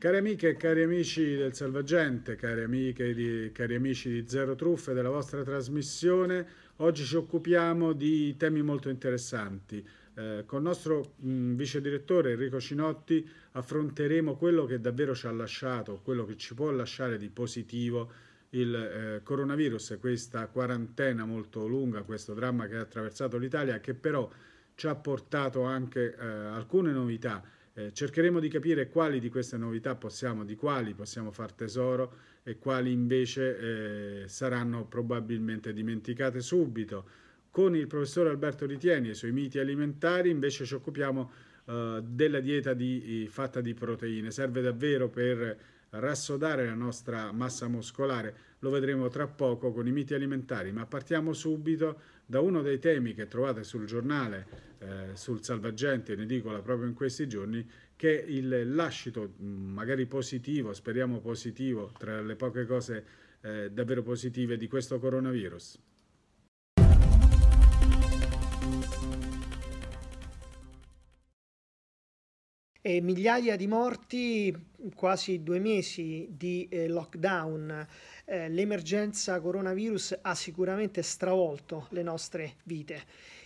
Cari amiche e cari amici del Salvagente, cari amiche e cari amici di Zero Truffe della vostra trasmissione, oggi ci occupiamo di temi molto interessanti. Eh, con il nostro mh, mm, vice direttore Enrico Cinotti affronteremo quello che davvero ci ha lasciato, quello che ci può lasciare di positivo il eh, coronavirus, questa quarantena molto lunga, questo dramma che ha attraversato l'Italia, che però ci ha portato anche eh, alcune novità eh, cercheremo di capire quali di queste novità possiamo, di quali possiamo far tesoro e quali invece eh, saranno probabilmente dimenticate subito. Con il professor Alberto Ritieni e i suoi miti alimentari invece ci occupiamo eh, della dieta di, fatta di proteine. Serve davvero per rassodare la nostra massa muscolare. Lo vedremo tra poco con i miti alimentari, ma partiamo subito da uno dei temi che trovate sul giornale, eh, sul salvagente in edicola proprio in questi giorni, che è il lascito, mm, magari positivo, speriamo positivo, tra le poche cose eh, davvero positive di questo coronavirus. E migliaia di morti, quasi due mesi di eh, lockdown. Eh, l'emergenza coronavirus ha sicuramente stravolto le nostre vite.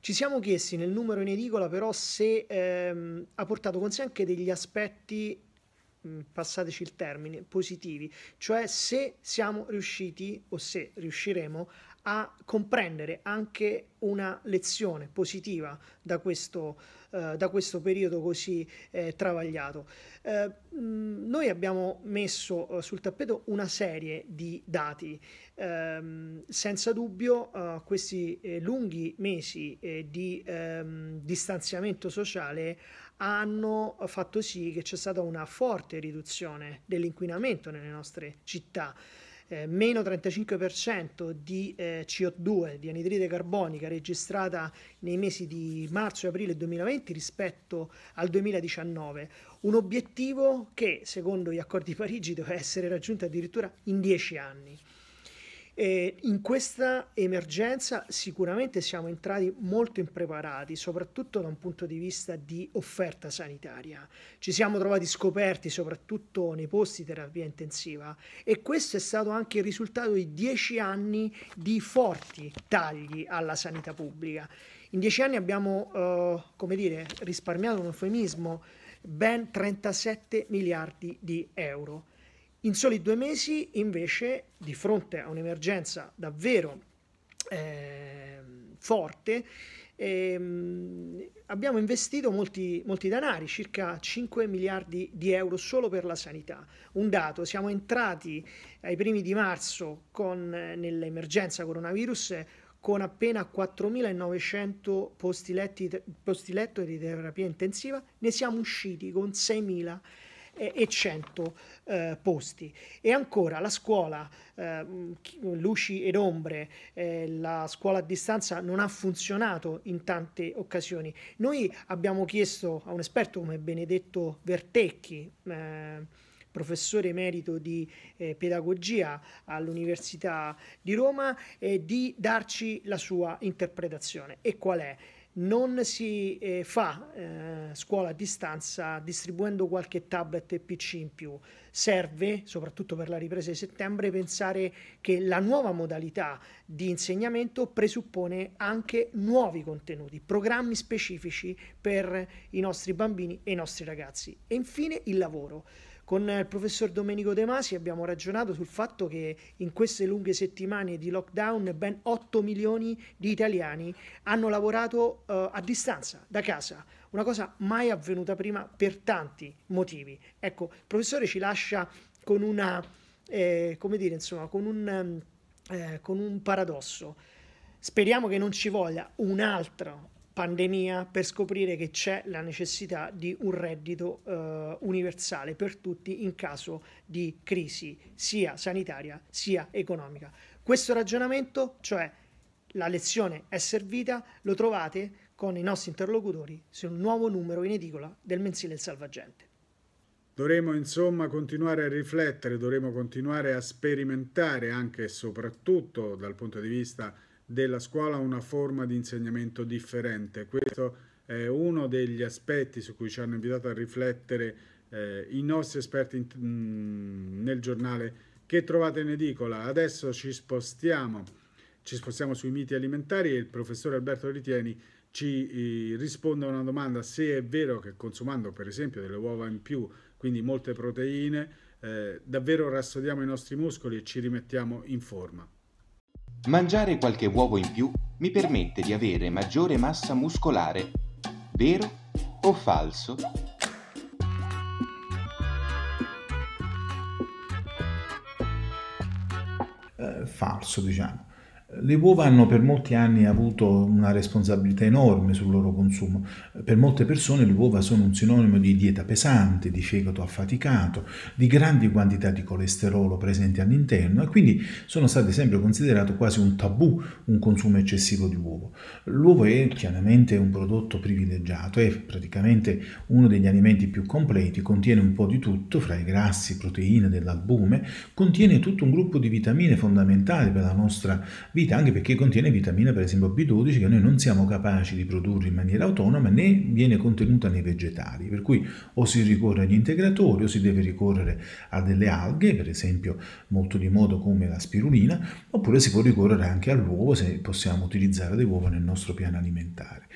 Ci siamo chiesti nel numero in edicola però se ehm, ha portato con sé anche degli aspetti mm, passateci il termine, positivi, cioè se siamo riusciti o se riusciremo a comprendere anche una lezione positiva da questo, eh, da questo periodo così eh, travagliato. Eh, noi abbiamo messo eh, sul tappeto una serie di dati. Ehm, senza dubbio eh, questi eh, lunghi mesi di ehm, distanziamento sociale hanno fatto sì che c'è stata una forte riduzione dell'inquinamento nelle nostre città eh, meno 35% di eh, CO2, di anidride carbonica registrata nei mesi di marzo e aprile 2020 rispetto al 2019, un obiettivo che secondo gli accordi di Parigi doveva essere raggiunto addirittura in 10 anni. E in questa emergenza sicuramente siamo entrati molto impreparati, soprattutto da un punto di vista di offerta sanitaria. Ci siamo trovati scoperti soprattutto nei posti di terapia intensiva e questo è stato anche il risultato di dieci anni di forti tagli alla sanità pubblica. In dieci anni abbiamo, eh, come dire, risparmiato un eufemismo, ben 37 miliardi di euro in soli due mesi, invece, di fronte a un'emergenza davvero eh, forte, eh, abbiamo investito molti, molti denari, circa 5 miliardi di euro solo per la sanità. Un dato, siamo entrati ai primi di marzo con, nell'emergenza coronavirus con appena 4.900 posti, letti, posti letto di terapia intensiva, ne siamo usciti con 6.000 e 100 eh, posti. E ancora la scuola, eh, luci ed ombre, eh, la scuola a distanza non ha funzionato in tante occasioni. Noi abbiamo chiesto a un esperto come Benedetto Vertecchi, ehm, professore emerito di eh, pedagogia all'Università di Roma, eh, di darci la sua interpretazione. E qual è? non si eh, fa eh, scuola a distanza distribuendo qualche tablet e PC in più. Serve, soprattutto per la ripresa di settembre, pensare che la nuova modalità di insegnamento presuppone anche nuovi contenuti, programmi specifici per i nostri bambini e i nostri ragazzi. E infine il lavoro. Con il professor Domenico De Masi abbiamo ragionato sul fatto che in queste lunghe settimane di lockdown ben 8 milioni di italiani hanno lavorato eh, a distanza, da casa, una cosa mai avvenuta prima per tanti motivi. Ecco, il professore ci lascia con una, eh, come dire, insomma, con un, eh, con un paradosso. Speriamo che non ci voglia un altro pandemia per scoprire che c'è la necessità di un reddito eh, universale per tutti in caso di crisi sia sanitaria sia economica. Questo ragionamento, cioè la lezione è servita, lo trovate con i nostri interlocutori su un nuovo numero in edicola del mensile Il Salvagente. Dovremo insomma continuare a riflettere, dovremo continuare a sperimentare anche e soprattutto dal punto di vista della scuola una forma di insegnamento differente. Questo è uno degli aspetti su cui ci hanno invitato a riflettere eh, i nostri esperti in, mh, mm, nel giornale che trovate in edicola. Adesso ci spostiamo, ci spostiamo sui miti alimentari e il professore Alberto Ritieni ci eh, risponde a una domanda se è vero che consumando per esempio delle uova in più, quindi molte proteine, eh, davvero rassodiamo i nostri muscoli e ci rimettiamo in forma. Mangiare qualche uovo in più mi permette di avere maggiore massa muscolare. Vero o falso? Eh, falso, diciamo. Le uova hanno per molti anni avuto una responsabilità enorme sul loro consumo. Per molte persone le uova sono un sinonimo di dieta pesante, di fegato affaticato, di grandi quantità di colesterolo presenti all'interno e quindi sono state sempre considerate quasi un tabù un consumo eccessivo di uovo. L'uovo è chiaramente un prodotto privilegiato, è praticamente uno degli alimenti più completi, contiene un po' di tutto, fra i grassi, proteine, dell'albume, contiene tutto un gruppo di vitamine fondamentali per la nostra vita Vita anche perché contiene vitamina per esempio B12 che noi non siamo capaci di produrre in maniera autonoma né viene contenuta nei vegetali, per cui o si ricorre agli integratori o si deve ricorrere a delle alghe, per esempio molto di modo come la spirulina, oppure si può ricorrere anche all'uovo se possiamo utilizzare delle uova nel nostro piano alimentare.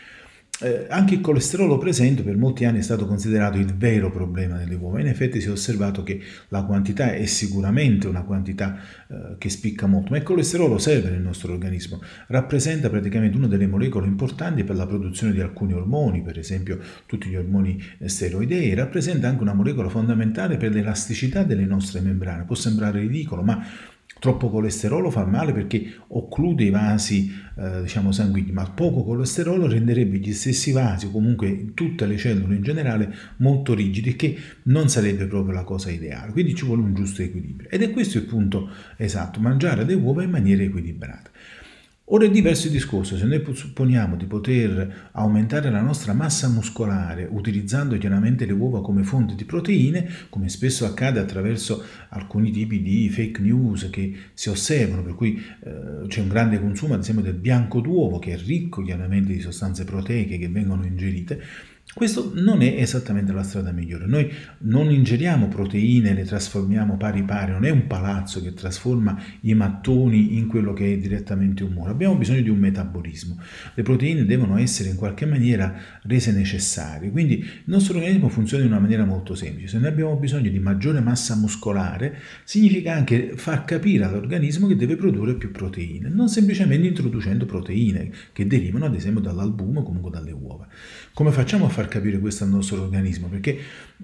Eh, anche il colesterolo presente per molti anni è stato considerato il vero problema delle uova. In effetti si è osservato che la quantità è sicuramente una quantità eh, che spicca molto, ma il colesterolo serve nel nostro organismo, rappresenta praticamente una delle molecole importanti per la produzione di alcuni ormoni, per esempio tutti gli ormoni eh, steroidei, rappresenta anche una molecola fondamentale per l'elasticità delle nostre membrane. Può sembrare ridicolo, ma Troppo colesterolo fa male perché occlude i vasi eh, diciamo sanguigni, ma poco colesterolo renderebbe gli stessi vasi o comunque tutte le cellule in generale molto rigide che non sarebbe proprio la cosa ideale. Quindi ci vuole un giusto equilibrio. Ed è questo il punto esatto, mangiare le uova in maniera equilibrata. Ora è diverso il discorso, se noi supponiamo di poter aumentare la nostra massa muscolare utilizzando chiaramente le uova come fonte di proteine, come spesso accade attraverso alcuni tipi di fake news che si osservano, per cui eh, c'è un grande consumo ad esempio del bianco d'uovo che è ricco chiaramente di sostanze proteiche che vengono ingerite, questo non è esattamente la strada migliore. Noi non ingeriamo proteine, le trasformiamo pari pari, non è un palazzo che trasforma i mattoni in quello che è direttamente un muro. Abbiamo bisogno di un metabolismo. Le proteine devono essere in qualche maniera rese necessarie. Quindi il nostro organismo funziona in una maniera molto semplice. Se noi abbiamo bisogno di maggiore massa muscolare, significa anche far capire all'organismo che deve produrre più proteine, non semplicemente introducendo proteine che derivano ad esempio dall'albume o comunque dalle uova. Come facciamo a fare far capire questo al nostro organismo? Perché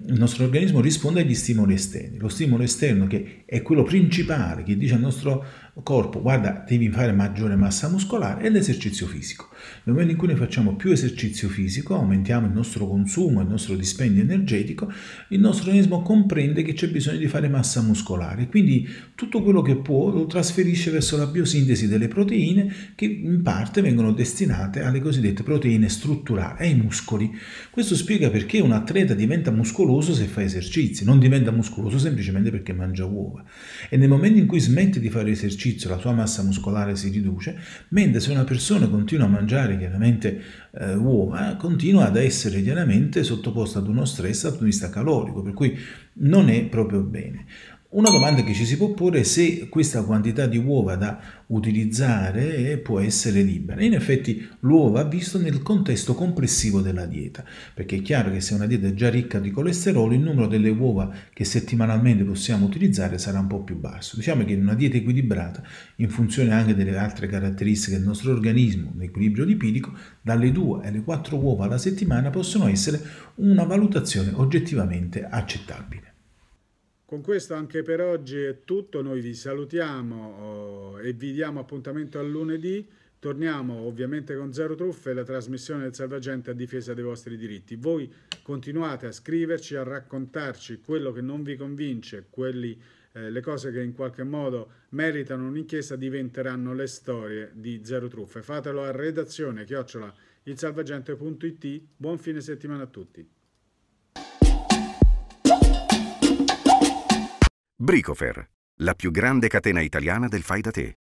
il nostro organismo risponde agli stimoli esterni. Lo stimolo esterno che è quello principale che dice al nostro corpo, guarda, devi fare maggiore massa muscolare, e l'esercizio fisico. Nel momento in cui noi facciamo più esercizio fisico, aumentiamo il nostro consumo, il nostro dispendio energetico, il nostro organismo comprende che c'è bisogno di fare massa muscolare, quindi tutto quello che può lo trasferisce verso la biosintesi delle proteine che in parte vengono destinate alle cosiddette proteine strutturali, ai muscoli. Questo spiega perché un atleta diventa muscoloso se fa esercizi, non diventa muscoloso semplicemente perché mangia uova. E nel momento in cui smette di fare esercizi, esercizio la sua massa muscolare si riduce, mentre se una persona continua a mangiare chiaramente eh, uova, continua ad essere chiaramente sottoposta ad uno stress dal punto di vista calorico, per cui non è proprio bene. Una domanda che ci si può porre è se questa quantità di uova da utilizzare può essere libera. In effetti l'uovo va visto nel contesto complessivo della dieta, perché è chiaro che se una dieta è già ricca di colesterolo, il numero delle uova che settimanalmente possiamo utilizzare sarà un po' più basso. Diciamo che in una dieta equilibrata, in funzione anche delle altre caratteristiche del nostro organismo, l'equilibrio lipidico, dalle 2 alle 4 uova alla settimana possono essere una valutazione oggettivamente accettabile. Con questo anche per oggi è tutto, noi vi salutiamo eh, e vi diamo appuntamento a lunedì. Torniamo ovviamente con Zero Truffe, la trasmissione del Salvagente a difesa dei vostri diritti. Voi continuate a scriverci, a raccontarci quello che non vi convince, quelli, eh, le cose che in qualche modo meritano un'inchiesta diventeranno le storie di Zero Truffe. Fatelo a redazione chiocciola Buon fine settimana a tutti. Bricofer, la più grande catena italiana del fai da te.